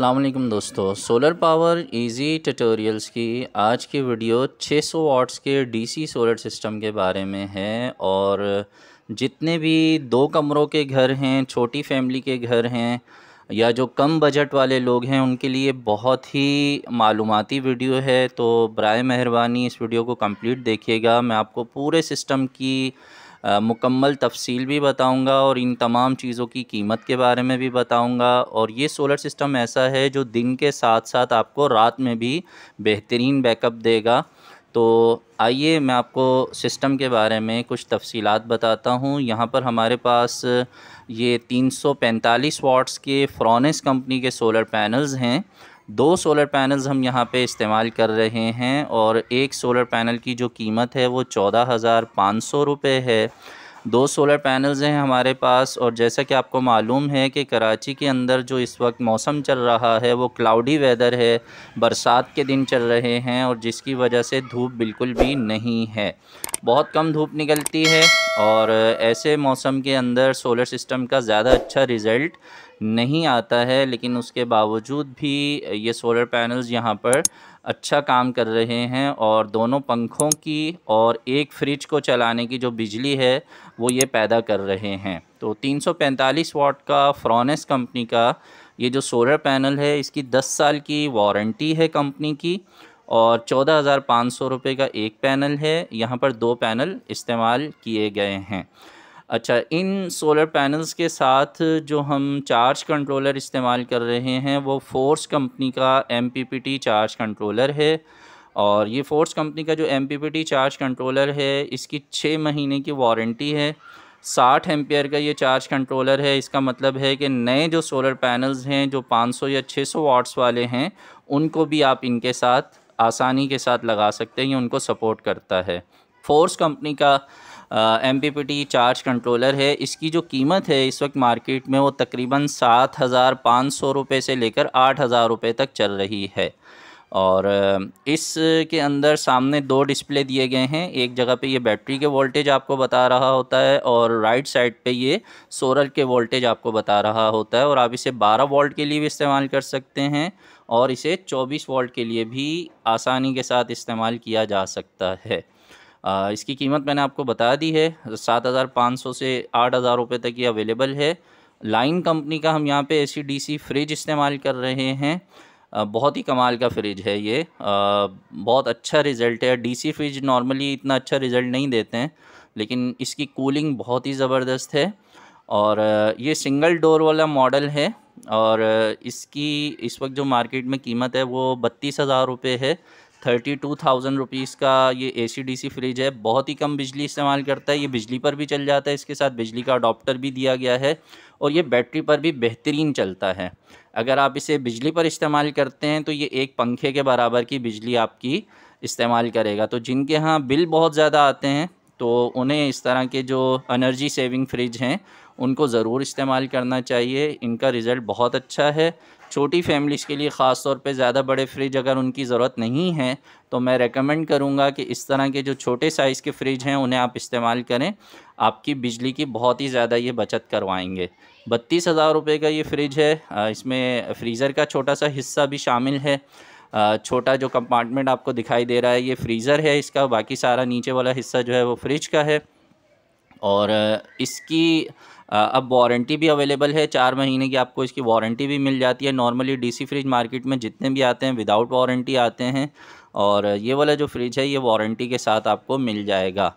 वालेकुम दोस्तों solar power easy tutorials की आज की वीडियो 600 वाट्स के डीसी सोलर सिस्टम के बारे में है और जितने भी दो कमरों के घर हैं छोटी फैमिली के घर हैं या जो कम बजट वाले लोग हैं उनके लिए बहुत ही मालूमती वीडियो है तो बर मेहरबानी इस वीडियो को कंप्लीट देखिएगा मैं आपको पूरे सिस्टम की मुकम्मल तफसील भी बताऊँगा और इन तमाम चीज़ों की कीमत के बारे में भी बताऊँगा और ये सोलर सिस्टम ऐसा है जो दिन के साथ साथ आपको रात में भी बेहतरीन बैकअप देगा तो आइए मैं आपको सिस्टम के बारे में कुछ तफसीलात बताता हूँ यहाँ पर हमारे पास ये 345 वाट्स के फ्रॉनस कंपनी के सोलर पैनल्स हैं दो सोलर पैनल्स हम यहाँ पे इस्तेमाल कर रहे हैं और एक सोलर पैनल की जो कीमत है वो चौदह हज़ार पाँच सौ रुपये है दो सोलर पैनल्स हैं हमारे पास और जैसा कि आपको मालूम है कि कराची के अंदर जो इस वक्त मौसम चल रहा है वो क्लाउडी वेदर है बरसात के दिन चल रहे हैं और जिसकी वजह से धूप बिल्कुल भी नहीं है बहुत कम धूप निकलती है और ऐसे मौसम के अंदर सोलर सिस्टम का ज़्यादा अच्छा रिज़ल्ट नहीं आता है लेकिन उसके बावजूद भी ये सोलर पैनल्स यहाँ पर अच्छा काम कर रहे हैं और दोनों पंखों की और एक फ्रिज को चलाने की जो बिजली है वो ये पैदा कर रहे हैं तो 345 वाट का फ्रॉनेस कंपनी का ये जो सोलर पैनल है इसकी 10 साल की वारंटी है कंपनी की और चौदह हज़ार पाँच सौ रुपये का एक पैनल है यहाँ पर दो पैनल इस्तेमाल किए गए हैं अच्छा इन सोलर पैनल्स के साथ जो हम चार्ज कंट्रोलर इस्तेमाल कर रहे हैं वो फोर्स कंपनी का एम चार्ज कंट्रोलर है और ये फोर्स कंपनी का जो एम चार्ज कंट्रोलर है इसकी छः महीने की वारंटी है साठ एम्पियर का ये चार्ज कंट्रोलर है इसका मतलब है कि नए जो सोलर पैनल्स हैं जो 500 या 600 वाट्स वाले हैं उनको भी आप इनके साथ आसानी के साथ लगा सकते हैं ये उनको सपोर्ट करता है फोर्स कंपनी का M P P T charge controller है इसकी जो कीमत है इस वक्त मार्केट में वो तकरीबन सात हज़ार पाँच सौ रुपये से लेकर आठ हज़ार रुपये तक चल रही है और इस के अंदर सामने दो डिस्प्ले दिए गए हैं एक जगह पे ये बैटरी के वोल्टेज आपको बता रहा होता है और राइट साइड पे ये सोलर के वोल्टेज आपको बता रहा होता है और आप इसे 12 वोल्ट के लिए भी इस्तेमाल कर सकते हैं और इसे 24 वोल्ट के लिए भी आसानी के साथ इस्तेमाल किया जा सकता है आ, इसकी कीमत मैंने आपको बता दी है सात हज़ार पाँच सौ से आठ हज़ार रुपये तक ये अवेलेबल है लाइन कंपनी का हम यहाँ पे ए सी फ्रिज इस्तेमाल कर रहे हैं बहुत ही कमाल का फ्रिज है ये बहुत अच्छा रिज़ल्ट है डीसी फ्रिज नॉर्मली इतना अच्छा रिज़ल्ट नहीं देते हैं लेकिन इसकी कूलिंग बहुत ही ज़बरदस्त है और ये सिंगल डोर वाला मॉडल है और इसकी इस वक्त जो मार्केट में कीमत है वो बत्तीस हज़ार रुपये है थर्टी टू थाउजेंड रुपीज़ का ये ए सी डी सी फ्रिज है बहुत ही कम बिजली इस्तेमाल करता है ये बिजली पर भी चल जाता है इसके साथ बिजली का अडोप्टर भी दिया गया है और ये बैटरी पर भी बेहतरीन चलता है अगर आप इसे बिजली पर इस्तेमाल करते हैं तो ये एक पंखे के बराबर की बिजली आपकी इस्तेमाल करेगा तो जिनके यहाँ बिल बहुत ज़्यादा आते हैं तो उन्हें इस तरह के जो एनर्जी सेविंग फ्रिज हैं उनको ज़रूर इस्तेमाल करना चाहिए इनका रिज़ल्ट बहुत अच्छा है छोटी फैमिलीज़ के लिए ख़ास तौर पे ज़्यादा बड़े फ्रिज अगर उनकी ज़रूरत नहीं है तो मैं रेकमेंड करूँगा कि इस तरह के जो छोटे साइज़ के फ्रिज हैं उन्हें आप इस्तेमाल करें आपकी बिजली की बहुत ही ज़्यादा ये बचत करवाएंगे बत्तीस हज़ार रुपये का ये फ्रिज है इसमें फ्रीज़र का छोटा सा हिस्सा भी शामिल है छोटा जो कंपार्टमेंट आपको दिखाई दे रहा है ये फ्रीज़र है इसका बाकी सारा नीचे वाला हिस्सा जो है वो फ्रिज का है और इसकी अब वारंटी भी अवेलेबल है चार महीने की आपको इसकी वारंटी भी मिल जाती है नॉर्मली डीसी फ्रिज मार्केट में जितने भी आते हैं विदाउट वारंटी आते हैं और ये वाला जो फ्रिज है ये वारंटी के साथ आपको मिल जाएगा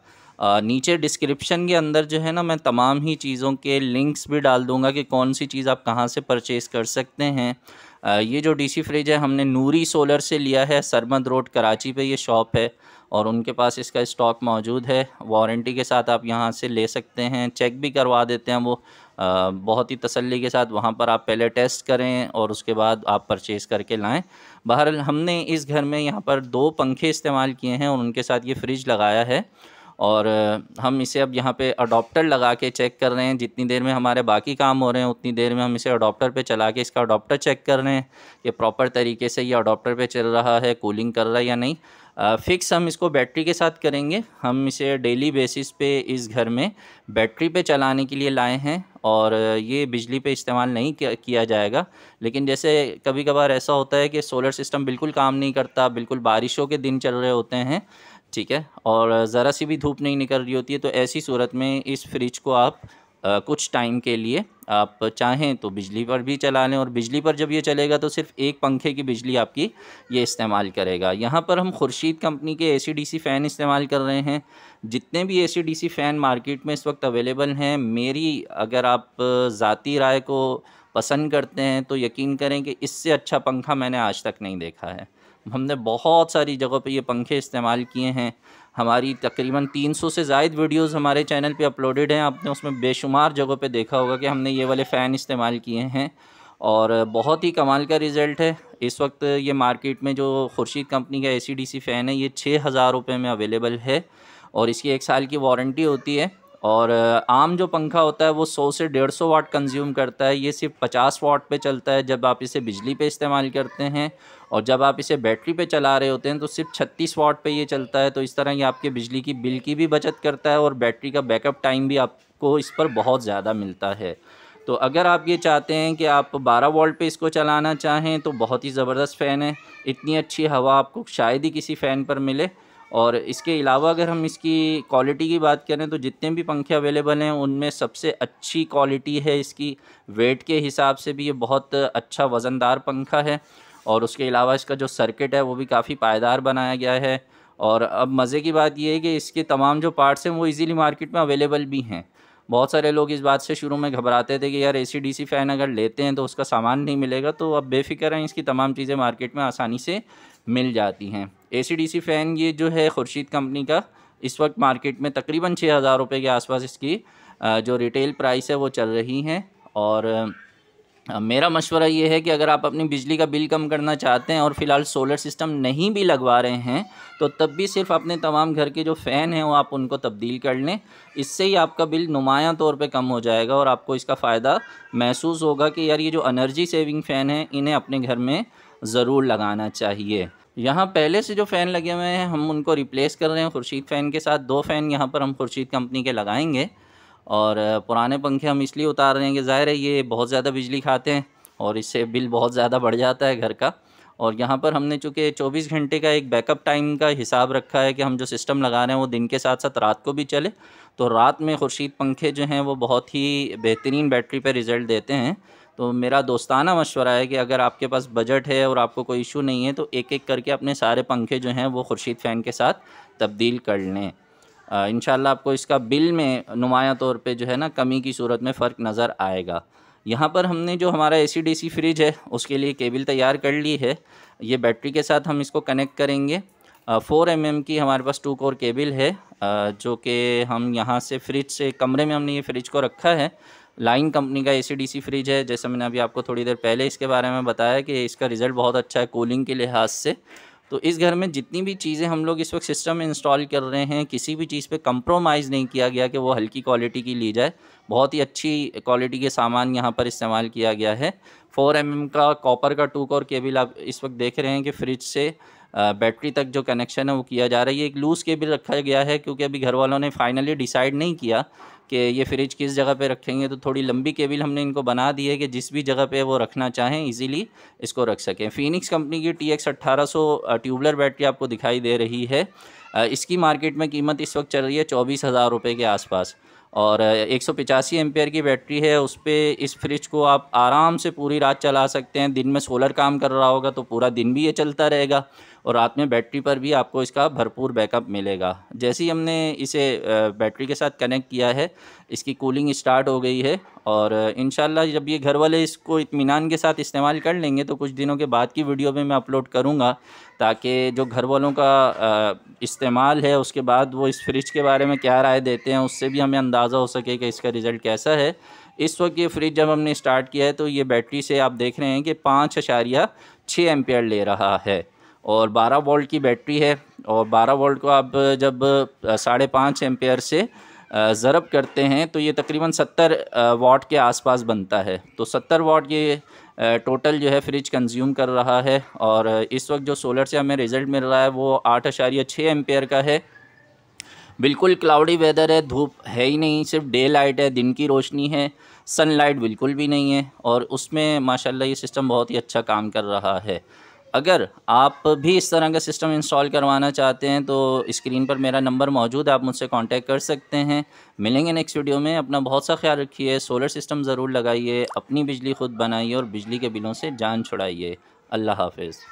नीचे डिस्क्रिप्शन के अंदर जो है ना मैं तमाम ही चीज़ों के लिंक्स भी डाल दूंगा कि कौन सी चीज़ आप कहाँ से परचेज़ कर सकते हैं ये जो डीसी फ्रिज है हमने नूरी सोलर से लिया है सरमद रोड कराची पे ये शॉप है और उनके पास इसका स्टॉक मौजूद है वारंटी के साथ आप यहाँ से ले सकते हैं चेक भी करवा देते हैं वो बहुत ही तसल्ली के साथ वहाँ पर आप पहले टेस्ट करें और उसके बाद आप परचेज़ करके लाएं बहर हमने इस घर में यहाँ पर दो पंखे इस्तेमाल किए हैं और उनके साथ ये फ्रिज लगाया है और हम इसे अब यहाँ पे अडोप्टर लगा के चेक कर रहे हैं जितनी देर में हमारे बाकी काम हो रहे हैं उतनी देर में हम इसे अडोप्टर पे चला के इसका अडोप्टर चेक कर रहे हैं कि प्रॉपर तरीके से ये अडोप्टर पे चल रहा है कूलिंग कर रहा है या नहीं आ, फिक्स हम इसको बैटरी के साथ करेंगे हम इसे डेली बेसिस पे इस घर में बैटरी पे चलाने के लिए लाए हैं और ये बिजली पे इस्तेमाल नहीं किया जाएगा लेकिन जैसे कभी कभार ऐसा होता है कि सोलर सिस्टम बिल्कुल काम नहीं करता बिल्कुल बारिशों के दिन चल रहे होते हैं ठीक है और ज़रा सी भी धूप नहीं निकल रही होती है तो ऐसी सूरत में इस फ्रिज को आप आ, कुछ टाइम के लिए आप चाहें तो बिजली पर भी चला लें और बिजली पर जब ये चलेगा तो सिर्फ एक पंखे की बिजली आपकी ये इस्तेमाल करेगा यहाँ पर हम खुर्शीद कंपनी के ए सी फ़ैन इस्तेमाल कर रहे हैं जितने भी ए सी फ़ैन मार्केट में इस वक्त अवेलेबल हैं मेरी अगर आप ज़ाती राय को पसंद करते हैं तो यकीन करें कि इससे अच्छा पंखा मैंने आज तक नहीं देखा है हमने बहुत सारी जगह पे ये पंखे इस्तेमाल किए हैं हमारी तकरीबन 300 से जायद वीडियोस हमारे चैनल पे अपलोडेड हैं आपने उसमें बेशुमार जगहों पे देखा होगा कि हमने ये वाले फ़ैन इस्तेमाल किए हैं और बहुत ही कमाल का रिज़ल्ट है इस वक्त ये मार्केट में जो खुर्शीद कंपनी का ए फ़ैन है ये छः हज़ार रुपये में अवेलेबल है और इसकी एक साल की वारंटी होती है और आम जो पंखा होता है वो 100 से 150 वाट कंज्यूम करता है ये सिर्फ 50 वाट पे चलता है जब आप इसे बिजली पे इस्तेमाल करते हैं और जब आप इसे बैटरी पे चला रहे होते हैं तो सिर्फ 36 वाट पे ये चलता है तो इस तरह ये आपके बिजली की बिल की भी बचत करता है और बैटरी का बैकअप टाइम भी आपको इस पर बहुत ज़्यादा मिलता है तो अगर आप ये चाहते हैं कि आप 12 वोल्ट पे इसको चलाना चाहें तो बहुत ही ज़बरदस्त फ़ैन है इतनी अच्छी हवा आपको शायद ही किसी फ़ैन पर मिले और इसके अलावा अगर हम इसकी क्वालिटी की बात करें तो जितने भी पंखे अवेलेबल हैं उनमें सबसे अच्छी क्वालिटी है इसकी वेट के हिसाब से भी ये बहुत अच्छा वज़नदार पंखा है और उसके अलावा इसका जो सर्किट है वो भी काफ़ी पायदार बनाया गया है और अब मज़े की बात यह है कि इसके तमाम जो पार्ट्स हैं वो इजीली मार्केट में अवेलेबल भी हैं बहुत सारे लोग इस बात से शुरू में घबराते थे कि यार ए सी फ़ैन अगर लेते हैं तो उसका सामान नहीं मिलेगा तो अब बेफिक्र हैं इसकी तमाम चीज़ें मार्केट में आसानी से मिल जाती हैं ए सी फ़ैन ये जो है खुर्शीद कंपनी का इस वक्त मार्केट में तकरीबन छः हज़ार रुपये के आसपास इसकी जो रिटेल प्राइस है वो चल रही हैं और मेरा मशवरा ये है कि अगर आप अपनी बिजली का बिल कम करना चाहते हैं और फ़िलहाल सोलर सिस्टम नहीं भी लगवा रहे हैं तो तब भी सिर्फ अपने तमाम घर के जो फ़ैन हैं वो आप उनको तब्दील कर लें इससे ही आपका बिल नुमाया तौर पे कम हो जाएगा और आपको इसका फ़ायदा महसूस होगा कि यार ये जो अनर्जी सेविंग फ़ैन है इन्हें अपने घर में ज़रूर लगाना चाहिए यहाँ पहले से जो फ़ैन लगे हुए हैं हम उनको रिप्लेस कर रहे हैं खुर्शीद फ़ैन के साथ दो फ़ैन यहाँ पर हम खुर्शीद कंपनी के लगाएँगे और पुराने पंखे हम इसलिए उतार रहे हैं कि ज़ाहिर है ये बहुत ज़्यादा बिजली खाते हैं और इससे बिल बहुत ज़्यादा बढ़ जाता है घर का और यहाँ पर हमने चूँकि 24 घंटे का एक बैकअप टाइम का हिसाब रखा है कि हम जो सिस्टम लगा रहे हैं वो दिन के साथ साथ रात को भी चले तो रात में खुर्शीद पंखे जो हैं वो बहुत ही बेहतरीन बैटरी पर रिज़ल्ट देते हैं तो मेरा दोस्ताना मशवरा है कि अगर आपके पास बजट है और आपको कोई इशू नहीं है तो एक एक करके अपने सारे पंखे जो हैं वो खुर्शीद फ़ैन के साथ तब्दील कर लें इन आपको इसका बिल में नुमाया तौर पर जो है ना कमी की सूरत में फ़र्क नज़र आएगा यहाँ पर हमने जो हमारा ए सी फ्रिज है उसके लिए केबल तैयार कर ली है ये बैटरी के साथ हम इसको कनेक्ट करेंगे फ़ोर एम mm की हमारे पास टू कोर केबल है जो कि हम यहाँ से फ्रिज से कमरे में हमने ये फ्रिज को रखा है लाइन कंपनी का ए फ्रिज है जैसे मैंने अभी आपको थोड़ी देर पहले इसके बारे में बताया कि इसका रिज़ल्ट बहुत अच्छा है कूलिंग के लिहाज से तो इस घर में जितनी भी चीज़ें हम लोग इस वक्त सिस्टम में इंस्टॉल कर रहे हैं किसी भी चीज़ पे कंप्रोमाइज़ नहीं किया गया कि वो हल्की क्वालिटी की ली जाए बहुत ही अच्छी क्वालिटी के सामान यहाँ पर इस्तेमाल किया गया है 4 एम mm का कॉपर का टू कोर केबल आप इस वक्त देख रहे हैं कि फ्रिज से बैटरी तक जो कनेक्शन है वो किया जा रहा है ये एक लूज़ केबल रखा गया है क्योंकि अभी घर वालों ने फाइनली डिसाइड नहीं किया कि ये फ्रिज किस जगह पे रखेंगे तो थोड़ी लंबी केबल हमने इनको बना दी है कि जिस भी जगह पे वो रखना चाहें इजीली इसको रख सकें फ़ीनिक्स कंपनी की टी एक्स ट्यूबलर बैटरी आपको दिखाई दे रही है इसकी मार्केट में कीमत इस वक्त चल रही है चौबीस हज़ार रुपये के आसपास और एक सौ पिचासी एम्पेयर की बैटरी है उस पर इस फ्रिज को आप आराम से पूरी रात चला सकते हैं दिन में सोलर काम कर रहा होगा तो पूरा दिन भी ये चलता रहेगा और रात में बैटरी पर भी आपको इसका भरपूर बैकअप मिलेगा जैसे ही हमने इसे बैटरी के साथ कनेक्ट किया है इसकी कूलिंग स्टार्ट हो गई है और इन जब ये घर वाले इसको इतमान के साथ इस्तेमाल कर लेंगे तो कुछ दिनों के बाद की वीडियो में मैं अपलोड करूँगा ताकि जो घर वालों का इस्तेमाल है उसके बाद वो इस फ्रिज के बारे में क्या राय देते हैं उससे भी हमें अंदाज़ा हो सके कि इसका रिज़ल्ट कैसा है इस वक्त ये फ्रिज जब हमने स्टार्ट किया है तो ये बैटरी से आप देख रहे हैं कि पाँच अशारिया छः एम्पेयर ले रहा है और 12 वोल्ट की बैटरी है और 12 वोल्ट को आप जब साढ़े पाँच एम्पेयर से ज़रब करते हैं तो ये तकरीबन 70 वाट के आसपास बनता है तो 70 वाट ये टोटल जो है फ्रिज कंज्यूम कर रहा है और इस वक्त जो सोलर से हमें रिज़ल्ट मिल रहा है वो आठ अशारिया छः एम्पेयर का है बिल्कुल क्लाउडी वेदर है धूप है ही नहीं सिर्फ डे लाइट है दिन की रोशनी है सन लाइट बिल्कुल भी नहीं है और उसमें माशाल्लाह ये सिस्टम बहुत ही अच्छा काम कर रहा है अगर आप भी इस तरह का सिस्टम इंस्टॉल करवाना चाहते हैं तो स्क्रीन पर मेरा नंबर मौजूद है आप मुझसे कांटेक्ट कर सकते हैं मिलेंगे नेक्स्ट वीडियो में अपना बहुत सा ख्याल रखिए सोलर सिस्टम ज़रूर लगाइए अपनी बिजली खुद बनाइए और बिजली के बिलों से जान छुड़ाइए अल्लाह हाफिज़